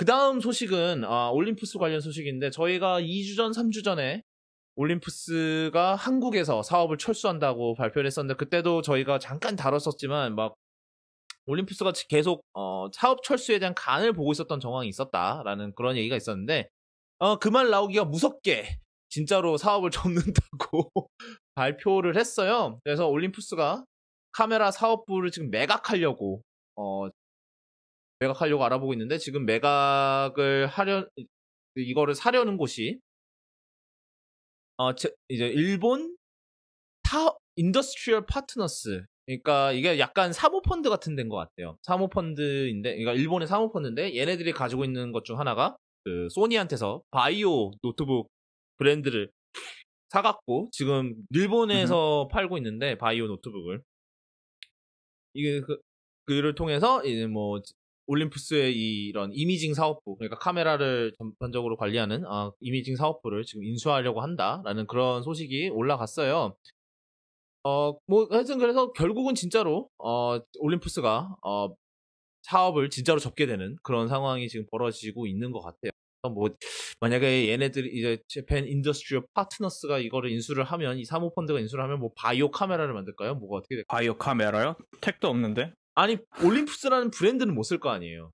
그 다음 소식은 아, 올림푸스 관련 소식인데 저희가 2주 전, 3주 전에 올림푸스가 한국에서 사업을 철수한다고 발표를 했었는데 그때도 저희가 잠깐 다뤘었지만 막 올림푸스가 계속 어, 사업 철수에 대한 간을 보고 있었던 정황이 있었다라는 그런 얘기가 있었는데 어, 그말 나오기가 무섭게 진짜로 사업을 접는다고 발표를 했어요. 그래서 올림푸스가 카메라 사업부를 지금 매각하려고 어, 매각하려고 알아보고 있는데 지금 매각을 하려 이거를 사려는 곳이 어 이제 일본 타 인더스트리얼 파트너스 그러니까 이게 약간 사모펀드 같은 데인 것 같아요. 사모펀드인데 그러니까 일본의 사모펀드인데 얘네들이 가지고 있는 것 중 하나가 그 소니한테서 바이오 노트북 브랜드를 사갖고 지금 일본에서 팔고 있는데 바이오 노트북을 이게 그 그를 통해서 이제 뭐 올림푸스의 이런 이미징 사업부 그러니까 카메라를 전반적으로 관리하는 아, 이미징 사업부를 지금 인수하려고 한다라는 그런 소식이 올라갔어요. 어, 뭐, 하여튼 그래서 결국은 진짜로, 어, 올림푸스가, 어, 사업을 진짜로 접게 되는 그런 상황이 지금 벌어지고 있는 것 같아요. 뭐, 만약에 얘네들이 이제 재팬 인더스트리얼 파트너스가 이거를 인수를 하면, 이 사모펀드가 인수를 하면 뭐 바이오 카메라를 만들까요? 뭐가 어떻게 될까요? 바이오 카메라요? 택도 없는데? 아니 올림푸스라는 브랜드는 못 쓸 거 아니에요.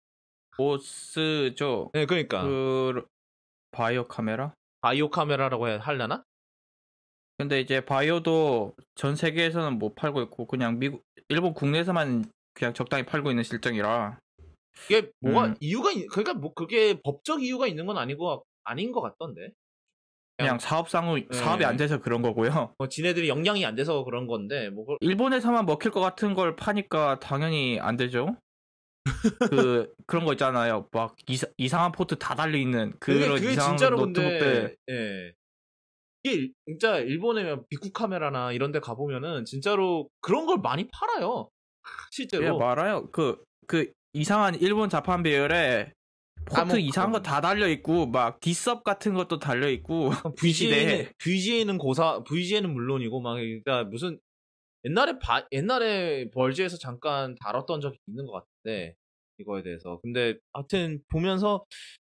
못 쓰죠. 네, 그러니까. 그 바이오 카메라? 바이오 카메라라고 해야 할려나? 근데 이제 바이오도 전 세계에서는 못 팔고 있고 그냥 미국 일본 국내에서만 그냥 적당히 팔고 있는 실정이라 이게 뭐가 음. 이유가 그러니까 뭐 그게 법적 이유가 있는 건 아니고 아닌 것 같던데 그냥 사업상 네. 사업이 안 돼서 그런 거고요. 뭐 지네들이 역량이 안 돼서 그런 건데 뭐 그걸... 일본에서만 먹힐 것 같은 걸 파니까 당연히 안 되죠. 그 그런 거 있잖아요. 막 이사, 이상한 포트 다 달려 있는 그런 그게, 그게 이상한 진짜로 노트북들. 근데, 예. 이게 진짜 일본에 비쿠 뭐 카메라나 이런 데 가보면은 진짜로 그런 걸 많이 팔아요. 실제로. 예, 말아요. 그그 그 이상한 일본 자판 배열에 포트 아, 이상한 거 다 달려 있고 막 디섭 같은 것도 달려 있고 VGA는 VGA는 고사 VGA는 물론이고 막 그러니까 무슨 옛날에 바, 옛날에 벌즈에서 잠깐 다뤘던 적이 있는 것 같은데 이거에 대해서 근데 하여튼 보면서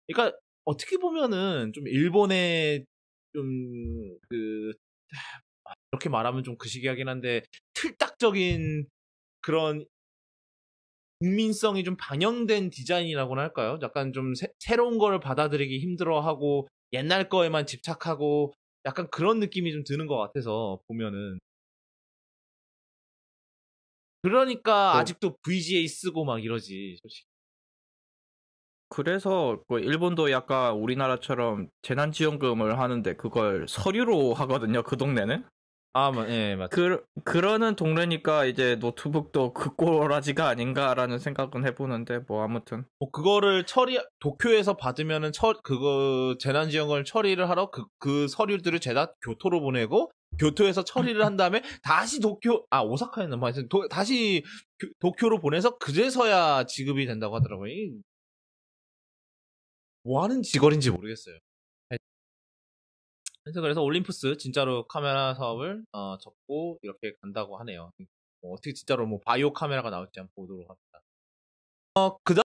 그러니까 어떻게 보면은 좀 일본의 좀 그 이렇게 말하면 좀 그시기하긴 한데 틀딱적인 그런 국민성이 좀 반영된 디자인이라고나 할까요? 약간 좀 새, 새로운 거를 받아들이기 힘들어하고 옛날 거에만 집착하고 약간 그런 느낌이 좀 드는 것 같아서 보면은 그러니까 네. 아직도 VGA 쓰고 막 이러지 솔직히. 그래서 그 일본도 약간 우리나라처럼 재난지원금을 하는데 그걸 서류로 하거든요 그 동네는 아, 맞, 뭐, 예, 예 맞. 그, 그러는 동네니까 이제 노트북도 그 꼬라지가 아닌가라는 생각은 해보는데, 뭐, 아무튼. 뭐, 그거를 처리, 도쿄에서 받으면은 처, 그거, 재난지원금을 처리를 하러 그, 그 서류들을 제다 교토로 보내고, 교토에서 처리를 한 다음에 다시 도쿄, 아, 오사카였나? 뭐 도, 다시 교, 도쿄로 보내서 그제서야 지급이 된다고 하더라고요. 뭐 하는 직업인지 모르겠어요. 그래서 그래서 올림푸스 진짜로 카메라 사업을 어, 접고 이렇게 간다고 하네요. 뭐 어떻게 진짜로 뭐 바이오 카메라가 나올지 한번 보도록 합니다. 어, 그